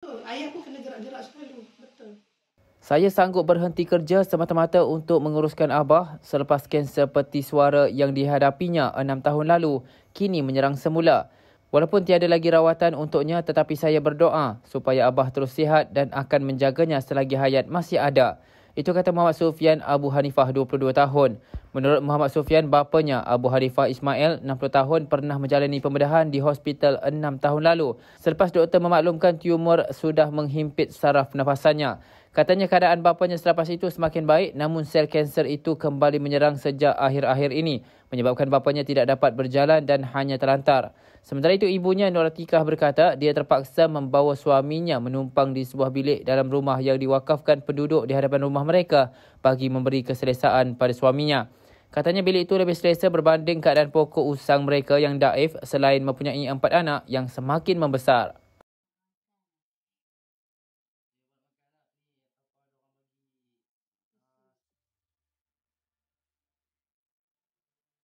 Ayah pun kena gerak-gerak selalu. Betul. Saya sanggup berhenti kerja semata-mata untuk menguruskan Abah selepas kanser peti suara yang dihadapinya enam tahun lalu kini menyerang semula. Walaupun tiada lagi rawatan untuknya tetapi saya berdoa supaya Abah terus sihat dan akan menjaganya selagi hayat masih ada. Itu kata Muhammad Sufyan Abu Hanifah 22 tahun. Menurut Muhammad Sufyan, bapanya Abu Hanifah Ismail 60 tahun pernah menjalani pembedahan di hospital 6 tahun lalu. Selepas doktor memaklumkan tumor sudah menghimpit saraf nafasannya. Katanya keadaan bapanya selepas itu semakin baik namun sel kanser itu kembali menyerang sejak akhir-akhir ini menyebabkan bapanya tidak dapat berjalan dan hanya terlantar. Sementara itu ibunya Noratika berkata dia terpaksa membawa suaminya menumpang di sebuah bilik dalam rumah yang diwakafkan penduduk di hadapan rumah mereka bagi memberi keselesaan pada suaminya. Katanya bilik itu lebih selesa berbanding keadaan pokok usang mereka yang daif selain mempunyai empat anak yang semakin membesar.